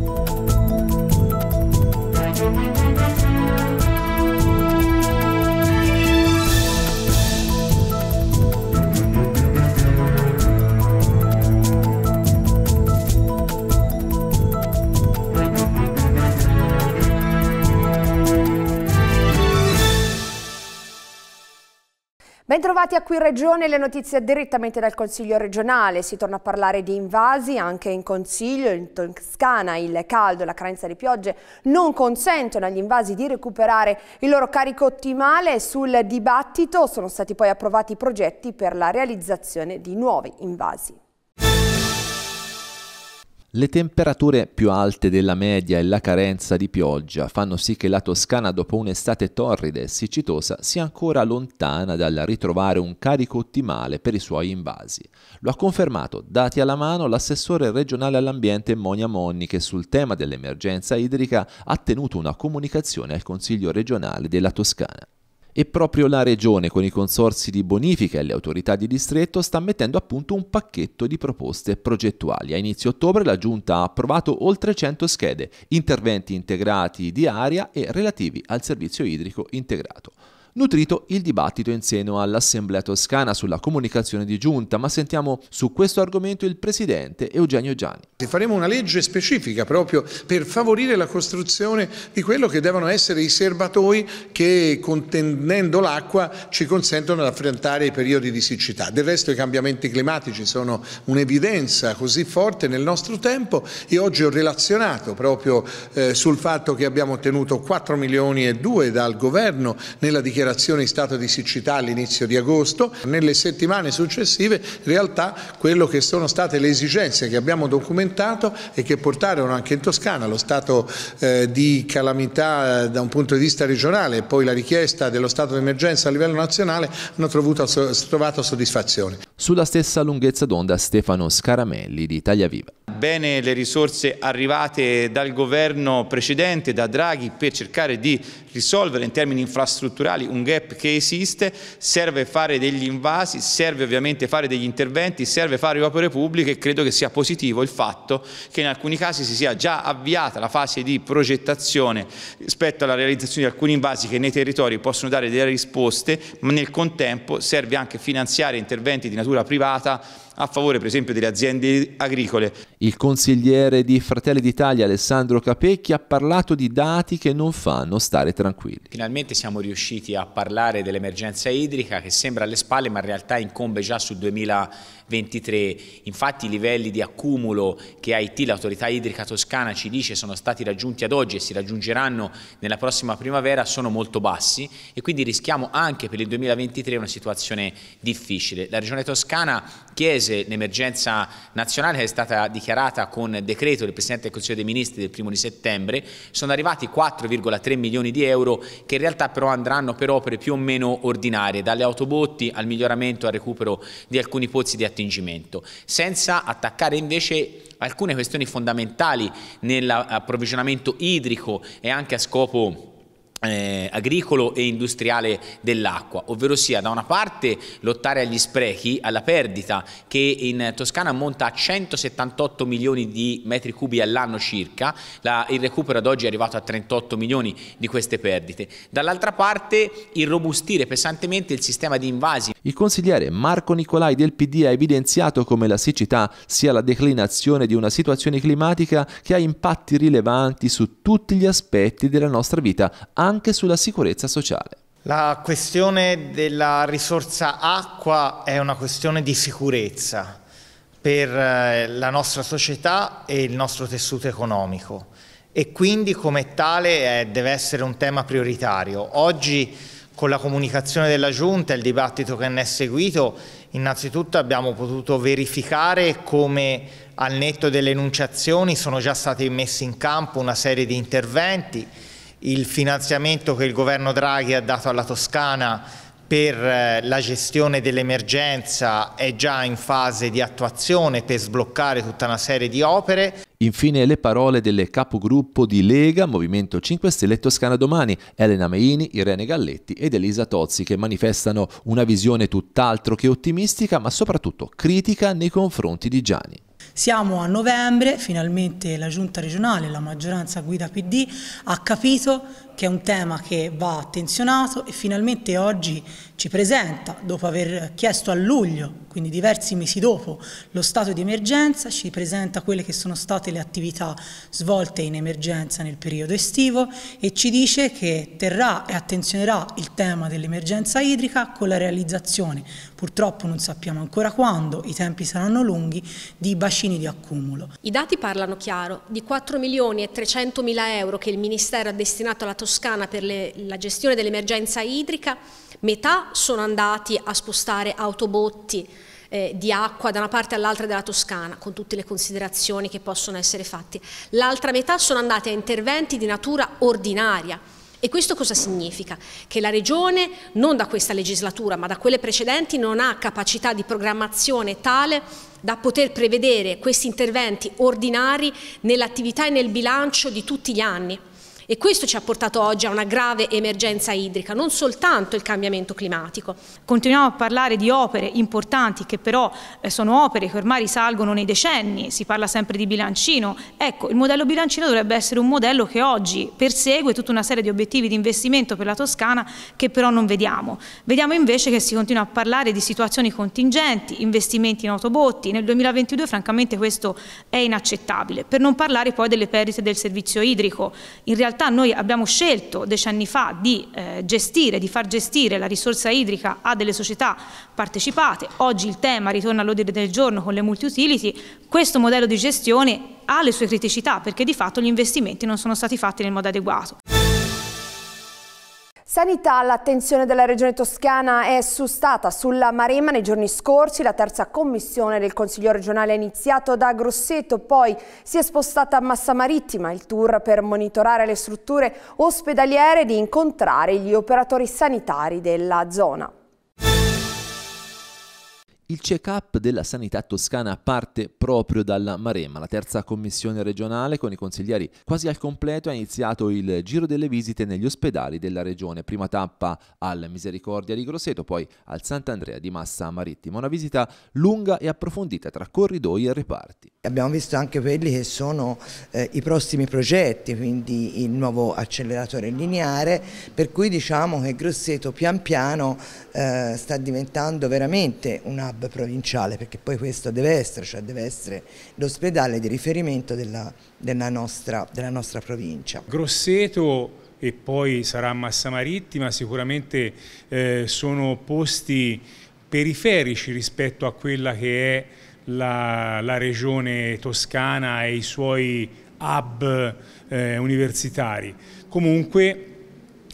you. Bentrovati a Qui Regione, le notizie direttamente dal Consiglio regionale. Si torna a parlare di invasi anche in Consiglio, in Toscana il caldo e la carenza di piogge non consentono agli invasi di recuperare il loro carico ottimale. Sul dibattito sono stati poi approvati i progetti per la realizzazione di nuovi invasi. Le temperature più alte della media e la carenza di pioggia fanno sì che la Toscana dopo un'estate torrida e siccitosa sia ancora lontana dal ritrovare un carico ottimale per i suoi invasi. Lo ha confermato, dati alla mano, l'assessore regionale all'ambiente Monia Monni che sul tema dell'emergenza idrica ha tenuto una comunicazione al Consiglio regionale della Toscana. E proprio la Regione, con i consorsi di bonifica e le autorità di distretto, sta mettendo a punto un pacchetto di proposte progettuali. A inizio ottobre la Giunta ha approvato oltre 100 schede, interventi integrati di aria e relativi al servizio idrico integrato nutrito il dibattito in seno all'Assemblea toscana sulla comunicazione di giunta, ma sentiamo su questo argomento il presidente Eugenio Gianni. Faremo una legge specifica proprio per favorire la costruzione di quello che devono essere i serbatoi che contenendo l'acqua ci consentono di affrontare i periodi di siccità. Del resto i cambiamenti climatici sono un'evidenza così forte nel nostro tempo e oggi ho relazionato proprio eh, sul fatto che abbiamo ottenuto 4 milioni e 2 dal governo nella dichiarazione dichiarazione di stato di siccità all'inizio di agosto, nelle settimane successive in realtà quello che sono state le esigenze che abbiamo documentato e che portarono anche in Toscana lo stato eh, di calamità eh, da un punto di vista regionale e poi la richiesta dello stato di emergenza a livello nazionale hanno trovato soddisfazione. Sulla stessa lunghezza d'onda Stefano Scaramelli di Italia Viva. Bene le risorse arrivate dal governo precedente, da Draghi, per cercare di risolvere in termini infrastrutturali un gap che esiste, serve fare degli invasi, serve ovviamente fare degli interventi, serve fare opere pubbliche e credo che sia positivo il fatto che in alcuni casi si sia già avviata la fase di progettazione rispetto alla realizzazione di alcuni invasi che nei territori possono dare delle risposte, ma nel contempo serve anche finanziare interventi di natura privata a favore per esempio delle aziende agricole. Il consigliere di Fratelli d'Italia Alessandro Capecchi ha parlato di dati che non fanno stare tranquilli. Finalmente siamo riusciti a parlare dell'emergenza idrica che sembra alle spalle ma in realtà incombe già sul 2023. Infatti i livelli di accumulo che AIT, l'autorità idrica toscana, ci dice sono stati raggiunti ad oggi e si raggiungeranno nella prossima primavera sono molto bassi e quindi rischiamo anche per il 2023 una situazione difficile. La regione toscana Marchese, l'emergenza nazionale che è stata dichiarata con decreto del Presidente del Consiglio dei Ministri del primo di settembre, sono arrivati 4,3 milioni di euro che in realtà però andranno per opere più o meno ordinarie, dalle autobotti al miglioramento e al recupero di alcuni pozzi di attingimento, senza attaccare invece alcune questioni fondamentali nell'approvvigionamento idrico e anche a scopo eh, agricolo e industriale dell'acqua, ovvero sia da una parte lottare agli sprechi, alla perdita che in Toscana ammonta a 178 milioni di metri cubi all'anno circa, La, il recupero ad oggi è arrivato a 38 milioni di queste perdite, dall'altra parte irrobustire pesantemente il sistema di invasi. Il consigliere Marco Nicolai del PD ha evidenziato come la siccità sia la declinazione di una situazione climatica che ha impatti rilevanti su tutti gli aspetti della nostra vita, anche sulla sicurezza sociale. La questione della risorsa acqua è una questione di sicurezza per eh, la nostra società e il nostro tessuto economico e quindi come tale è, eh, deve essere un tema prioritario. Oggi con la comunicazione della Giunta e il dibattito che ne è seguito, innanzitutto abbiamo potuto verificare come al netto delle enunciazioni sono già stati messi in campo una serie di interventi il finanziamento che il governo Draghi ha dato alla Toscana per eh, la gestione dell'emergenza è già in fase di attuazione per sbloccare tutta una serie di opere. Infine le parole del capogruppo di Lega, Movimento 5 Stelle e Toscana Domani, Elena Meini, Irene Galletti ed Elisa Tozzi che manifestano una visione tutt'altro che ottimistica ma soprattutto critica nei confronti di Gianni. Siamo a novembre, finalmente la giunta regionale, la maggioranza guida PD, ha capito che è un tema che va attenzionato e finalmente oggi ci presenta, dopo aver chiesto a luglio, quindi diversi mesi dopo, lo stato di emergenza, ci presenta quelle che sono state le attività svolte in emergenza nel periodo estivo e ci dice che terrà e attenzionerà il tema dell'emergenza idrica con la realizzazione, purtroppo non sappiamo ancora quando, i tempi saranno lunghi, di bacini di accumulo. I dati parlano chiaro, di 4 milioni e 300 mila euro che il Ministero ha destinato alla Toscana Toscana per le, la gestione dell'emergenza idrica, metà sono andati a spostare autobotti eh, di acqua da una parte all'altra della Toscana, con tutte le considerazioni che possono essere fatte. L'altra metà sono andate a interventi di natura ordinaria, e questo cosa significa? Che la Regione, non da questa legislatura, ma da quelle precedenti, non ha capacità di programmazione tale da poter prevedere questi interventi ordinari nell'attività e nel bilancio di tutti gli anni. E questo ci ha portato oggi a una grave emergenza idrica, non soltanto il cambiamento climatico. Continuiamo a parlare di opere importanti che però eh, sono opere che ormai risalgono nei decenni, si parla sempre di bilancino. Ecco, il modello bilancino dovrebbe essere un modello che oggi persegue tutta una serie di obiettivi di investimento per la Toscana che però non vediamo. Vediamo invece che si continua a parlare di situazioni contingenti, investimenti in autobotti. Nel 2022 francamente questo è inaccettabile, per non parlare poi delle perdite del servizio idrico. In realtà realtà noi abbiamo scelto decenni fa di eh, gestire, di far gestire la risorsa idrica a delle società partecipate, oggi il tema ritorna all'ordine del giorno con le multi-utility, questo modello di gestione ha le sue criticità perché di fatto gli investimenti non sono stati fatti nel modo adeguato. Sanità, l'attenzione della Regione Toscana è sustata sulla Maremma nei giorni scorsi. La terza commissione del Consiglio regionale ha iniziato da Grosseto, poi si è spostata a Massa Marittima, il tour per monitorare le strutture ospedaliere e di incontrare gli operatori sanitari della zona. Il check-up della sanità toscana parte proprio dalla Maremma, la terza commissione regionale con i consiglieri quasi al completo ha iniziato il giro delle visite negli ospedali della regione, prima tappa al Misericordia di Grosseto, poi al Sant'Andrea di Massa Marittima, una visita lunga e approfondita tra corridoi e reparti. Abbiamo visto anche quelli che sono eh, i prossimi progetti, quindi il nuovo acceleratore lineare, per cui diciamo che Grosseto pian piano eh, sta diventando veramente una hub provinciale, perché poi questo deve essere, cioè deve essere l'ospedale di riferimento della, della, nostra, della nostra provincia. Grosseto e poi sarà Massa Marittima, sicuramente eh, sono posti periferici rispetto a quella che è la, la regione toscana e i suoi hub eh, universitari. Comunque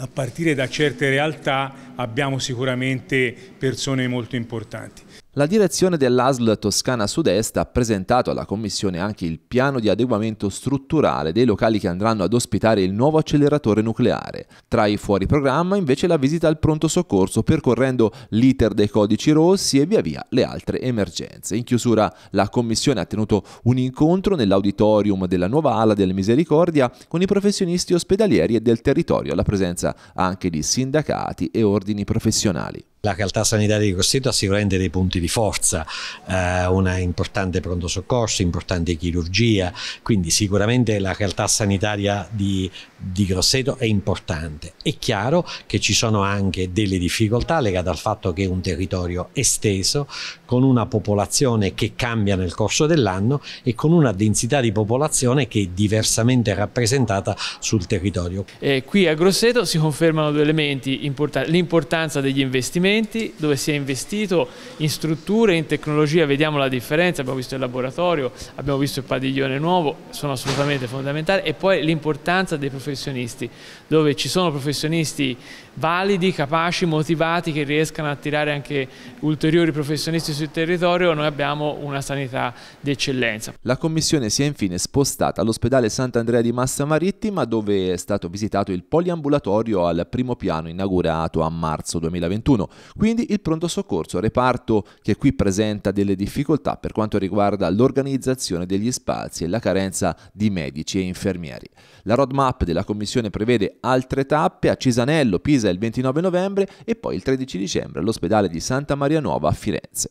a partire da certe realtà abbiamo sicuramente persone molto importanti. La direzione dell'ASL Toscana Sud-Est ha presentato alla Commissione anche il piano di adeguamento strutturale dei locali che andranno ad ospitare il nuovo acceleratore nucleare. Tra i fuori programma invece la visita al pronto soccorso percorrendo l'iter dei codici rossi e via via le altre emergenze. In chiusura la Commissione ha tenuto un incontro nell'auditorium della nuova ala del Misericordia con i professionisti ospedalieri e del territorio, alla presenza anche di sindacati e ordini professionali. La realtà sanitaria di Grosseto ha sicuramente dei punti di forza, eh, una importante pronto soccorso, importante chirurgia, quindi sicuramente la realtà sanitaria di, di Grosseto è importante. È chiaro che ci sono anche delle difficoltà legate al fatto che è un territorio esteso, con una popolazione che cambia nel corso dell'anno e con una densità di popolazione che è diversamente rappresentata sul territorio. E eh, qui a Grosseto si confermano due elementi importanti, l'importanza degli investimenti investimenti, dove si è investito in strutture, in tecnologia, vediamo la differenza, abbiamo visto il laboratorio, abbiamo visto il padiglione nuovo, sono assolutamente fondamentali e poi l'importanza dei professionisti, dove ci sono professionisti validi, capaci, motivati, che riescano a attirare anche ulteriori professionisti sul territorio, noi abbiamo una sanità d'eccellenza. La commissione si è infine spostata all'ospedale Sant'Andrea di Massa Marittima, dove è stato visitato il poliambulatorio al primo piano inaugurato a marzo 2021. Quindi il pronto soccorso, reparto che qui presenta delle difficoltà per quanto riguarda l'organizzazione degli spazi e la carenza di medici e infermieri. La roadmap della Commissione prevede altre tappe a Cisanello, Pisa il 29 novembre e poi il 13 dicembre all'ospedale di Santa Maria Nuova a Firenze.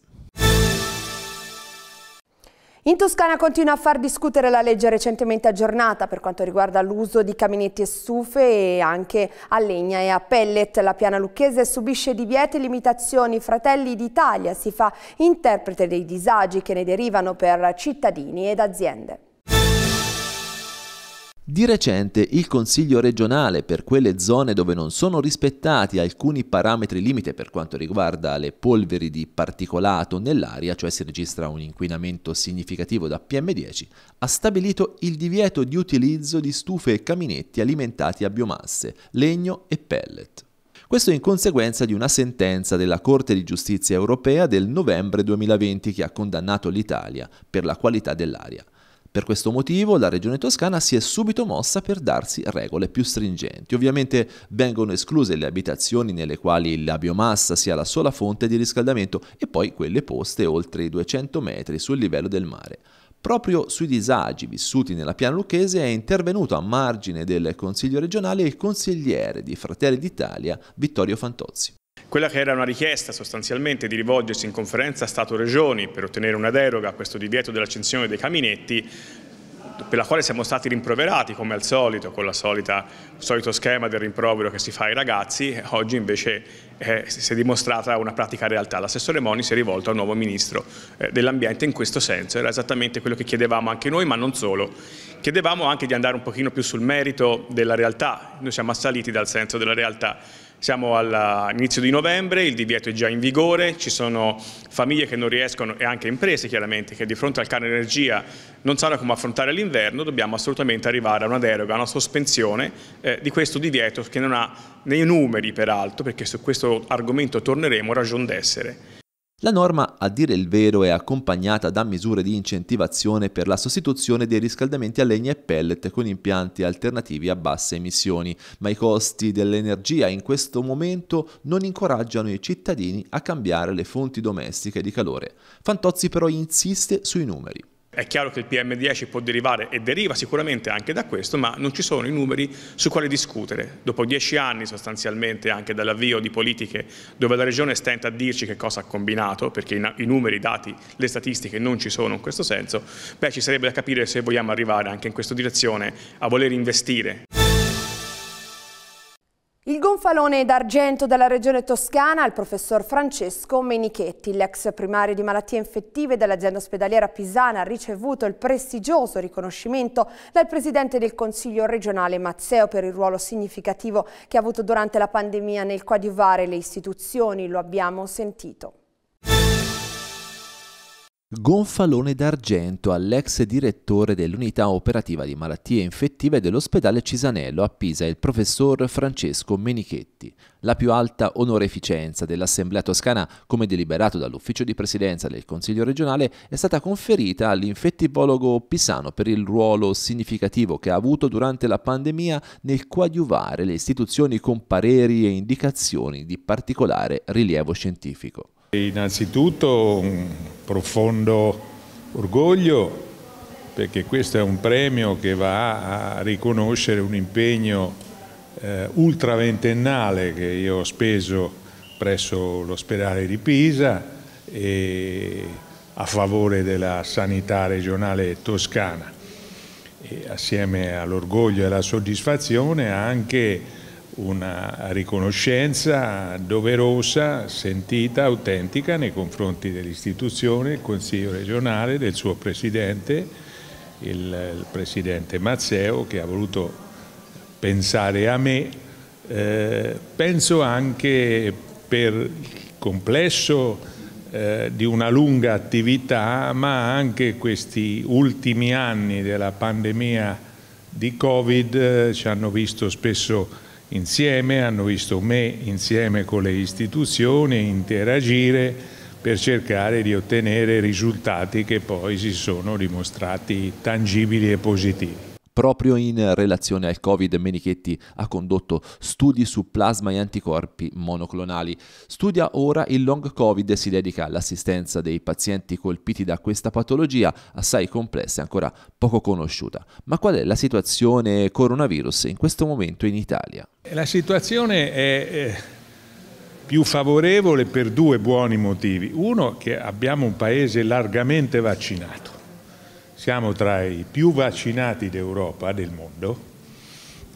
In Toscana continua a far discutere la legge recentemente aggiornata per quanto riguarda l'uso di caminetti e stufe e anche a legna e a pellet. La piana lucchese subisce divieti e limitazioni. Fratelli d'Italia si fa interprete dei disagi che ne derivano per cittadini ed aziende. Di recente il Consiglio regionale per quelle zone dove non sono rispettati alcuni parametri limite per quanto riguarda le polveri di particolato nell'aria, cioè si registra un inquinamento significativo da PM10, ha stabilito il divieto di utilizzo di stufe e caminetti alimentati a biomasse, legno e pellet. Questo in conseguenza di una sentenza della Corte di giustizia europea del novembre 2020 che ha condannato l'Italia per la qualità dell'aria. Per questo motivo la Regione Toscana si è subito mossa per darsi regole più stringenti. Ovviamente vengono escluse le abitazioni nelle quali la biomassa sia la sola fonte di riscaldamento e poi quelle poste oltre i 200 metri sul livello del mare. Proprio sui disagi vissuti nella Piana Lucchese è intervenuto a margine del Consiglio regionale il consigliere di Fratelli d'Italia Vittorio Fantozzi. Quella che era una richiesta sostanzialmente di rivolgersi in conferenza Stato-Regioni per ottenere una deroga a questo divieto dell'accensione dei caminetti per la quale siamo stati rimproverati come al solito, con solita, il solito schema del rimprovero che si fa ai ragazzi, oggi invece eh, si è dimostrata una pratica realtà. L'assessore Moni si è rivolto al nuovo Ministro eh, dell'Ambiente in questo senso, era esattamente quello che chiedevamo anche noi, ma non solo. Chiedevamo anche di andare un pochino più sul merito della realtà, noi siamo assaliti dal senso della realtà siamo all'inizio eh, di novembre, il divieto è già in vigore, ci sono famiglie che non riescono e anche imprese chiaramente che di fronte al caro energia non sanno come affrontare l'inverno, dobbiamo assolutamente arrivare a una deroga, a una sospensione eh, di questo divieto che non ha nei numeri peraltro, perché su questo argomento torneremo, ragion d'essere. La norma, a dire il vero, è accompagnata da misure di incentivazione per la sostituzione dei riscaldamenti a legna e pellet con impianti alternativi a basse emissioni, ma i costi dell'energia in questo momento non incoraggiano i cittadini a cambiare le fonti domestiche di calore. Fantozzi però insiste sui numeri. È chiaro che il PM10 può derivare e deriva sicuramente anche da questo, ma non ci sono i numeri su quali discutere. Dopo dieci anni sostanzialmente anche dall'avvio di politiche dove la Regione stenta a dirci che cosa ha combinato, perché i numeri i dati, le statistiche non ci sono in questo senso, beh ci sarebbe da capire se vogliamo arrivare anche in questa direzione a voler investire. Il gonfalone d'argento della regione toscana al professor Francesco Menichetti, l'ex primario di malattie infettive dell'azienda ospedaliera pisana, ha ricevuto il prestigioso riconoscimento dal presidente del consiglio regionale Mazzeo per il ruolo significativo che ha avuto durante la pandemia nel coadiuvare le istituzioni, lo abbiamo sentito. Gonfalone d'argento all'ex direttore dell'unità operativa di malattie infettive dell'ospedale Cisanello a Pisa il professor Francesco Menichetti. La più alta onoreficenza dell'Assemblea Toscana, come deliberato dall'ufficio di presidenza del Consiglio regionale, è stata conferita all'infettivologo pisano per il ruolo significativo che ha avuto durante la pandemia nel coadiuvare le istituzioni con pareri e indicazioni di particolare rilievo scientifico. Innanzitutto un profondo orgoglio perché questo è un premio che va a riconoscere un impegno eh, ultraventennale che io ho speso presso l'ospedale di Pisa a favore della sanità regionale toscana. E assieme all'orgoglio e alla soddisfazione anche una riconoscenza doverosa, sentita, autentica nei confronti dell'istituzione, del Consiglio regionale, del suo Presidente, il, il Presidente Mazzeo che ha voluto pensare a me, eh, penso anche per il complesso eh, di una lunga attività, ma anche questi ultimi anni della pandemia di Covid eh, ci hanno visto spesso insieme, hanno visto me insieme con le istituzioni interagire per cercare di ottenere risultati che poi si sono dimostrati tangibili e positivi. Proprio in relazione al Covid, Menichetti ha condotto studi su plasma e anticorpi monoclonali. Studia ora il long Covid e si dedica all'assistenza dei pazienti colpiti da questa patologia assai complessa e ancora poco conosciuta. Ma qual è la situazione coronavirus in questo momento in Italia? La situazione è eh, più favorevole per due buoni motivi. Uno, che abbiamo un paese largamente vaccinato siamo tra i più vaccinati d'Europa, del mondo,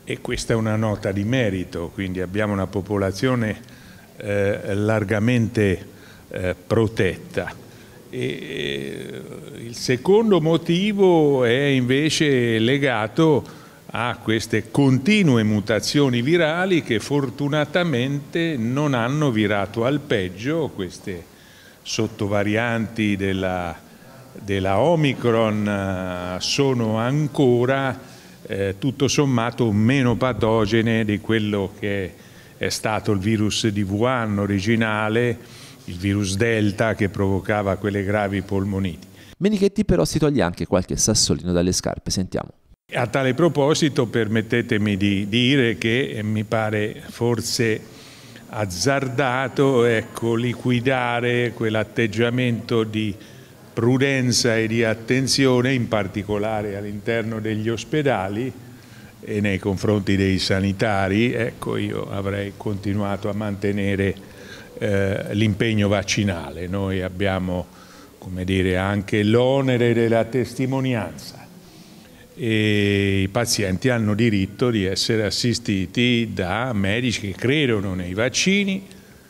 e questa è una nota di merito, quindi abbiamo una popolazione eh, largamente eh, protetta. E, eh, il secondo motivo è invece legato a queste continue mutazioni virali che fortunatamente non hanno virato al peggio queste sottovarianti della della Omicron eh, sono ancora eh, tutto sommato meno patogene di quello che è stato il virus di Wuhan originale, il virus Delta che provocava quelle gravi polmoniti. Menichetti però si toglie anche qualche sassolino dalle scarpe, sentiamo. A tale proposito permettetemi di dire che eh, mi pare forse azzardato ecco, liquidare quell'atteggiamento di prudenza e di attenzione, in particolare all'interno degli ospedali e nei confronti dei sanitari, ecco io avrei continuato a mantenere eh, l'impegno vaccinale. Noi abbiamo come dire, anche l'onere della testimonianza e i pazienti hanno diritto di essere assistiti da medici che credono nei vaccini,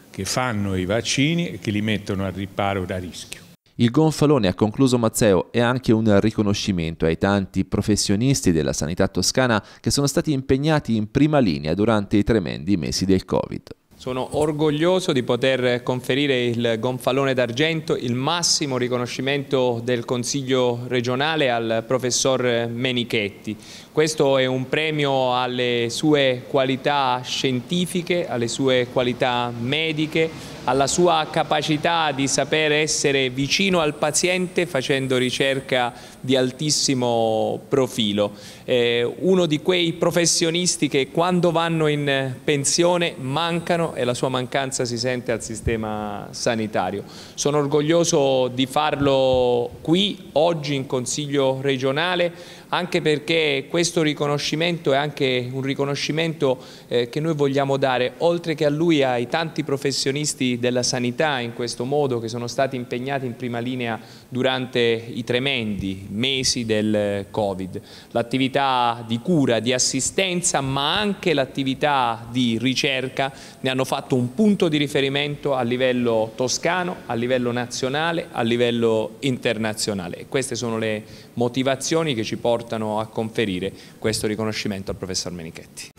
che fanno i vaccini e che li mettono al riparo da rischio. Il gonfalone, ha concluso Mazzeo, è anche un riconoscimento ai tanti professionisti della sanità toscana che sono stati impegnati in prima linea durante i tremendi mesi del Covid. Sono orgoglioso di poter conferire il gonfalone d'argento, il massimo riconoscimento del Consiglio regionale al professor Menichetti. Questo è un premio alle sue qualità scientifiche, alle sue qualità mediche, alla sua capacità di sapere essere vicino al paziente facendo ricerca di altissimo profilo. Eh, uno di quei professionisti che quando vanno in pensione mancano e la sua mancanza si sente al sistema sanitario. Sono orgoglioso di farlo qui, oggi in Consiglio regionale, anche perché questo riconoscimento è anche un riconoscimento eh, che noi vogliamo dare, oltre che a lui, e ai tanti professionisti della sanità in questo modo che sono stati impegnati in prima linea durante i tremendi mesi del Covid. L'attività di cura, di assistenza ma anche l'attività di ricerca ne hanno fatto un punto di riferimento a livello toscano, a livello nazionale, a livello internazionale. queste sono le motivazioni che ci portano a conferire questo riconoscimento al professor Menichetti.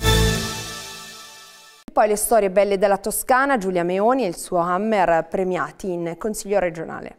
Poi le storie belle della Toscana, Giulia Meoni e il suo Hammer premiati in Consiglio regionale.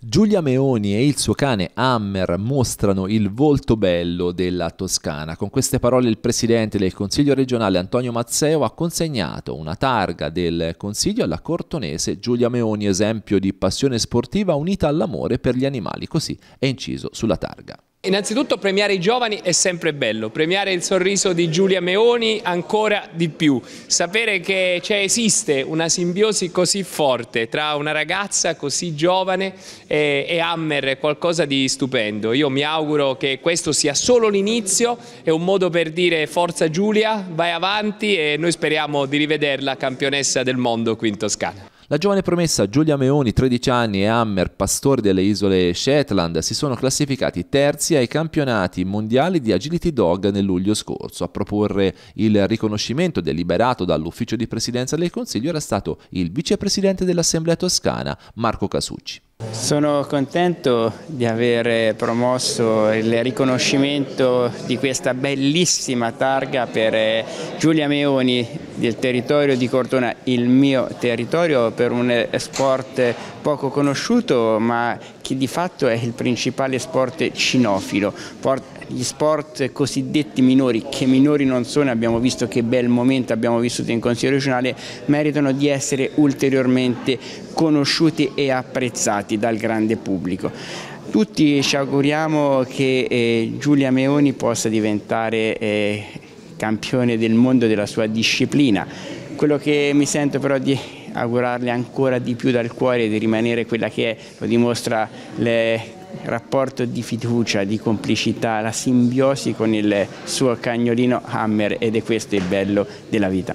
Giulia Meoni e il suo cane Hammer mostrano il volto bello della Toscana. Con queste parole il presidente del Consiglio regionale Antonio Mazzeo ha consegnato una targa del Consiglio alla cortonese Giulia Meoni, esempio di passione sportiva unita all'amore per gli animali, così è inciso sulla targa. Innanzitutto premiare i giovani è sempre bello, premiare il sorriso di Giulia Meoni ancora di più, sapere che cioè, esiste una simbiosi così forte tra una ragazza così giovane e, e Hammer è qualcosa di stupendo. Io mi auguro che questo sia solo l'inizio, è un modo per dire forza Giulia, vai avanti e noi speriamo di rivederla campionessa del mondo qui in Toscana. La giovane promessa Giulia Meoni, 13 anni, e Hammer, pastore delle isole Shetland, si sono classificati terzi ai campionati mondiali di Agility Dog nel luglio scorso. A proporre il riconoscimento deliberato dall'ufficio di presidenza del Consiglio era stato il vicepresidente dell'Assemblea Toscana, Marco Casucci. Sono contento di aver promosso il riconoscimento di questa bellissima targa per eh, Giulia Meoni del territorio di Cortona, il mio territorio, per un sport poco conosciuto ma che di fatto è il principale sport cinofilo, gli sport cosiddetti minori, che minori non sono, abbiamo visto che bel momento abbiamo vissuto in Consiglio regionale, meritano di essere ulteriormente conosciuti e apprezzati dal grande pubblico. Tutti ci auguriamo che eh, Giulia Meoni possa diventare eh, campione del mondo della sua disciplina. Quello che mi sento però di augurarle ancora di più dal cuore è di rimanere quella che è, lo dimostra le rapporto di fiducia, di complicità, la simbiosi con il suo cagnolino Hammer ed è questo il bello della vita.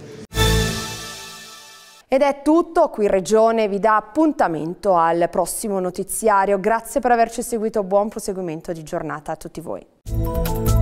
Ed è tutto, qui Regione vi dà appuntamento al prossimo notiziario. Grazie per averci seguito, buon proseguimento di giornata a tutti voi.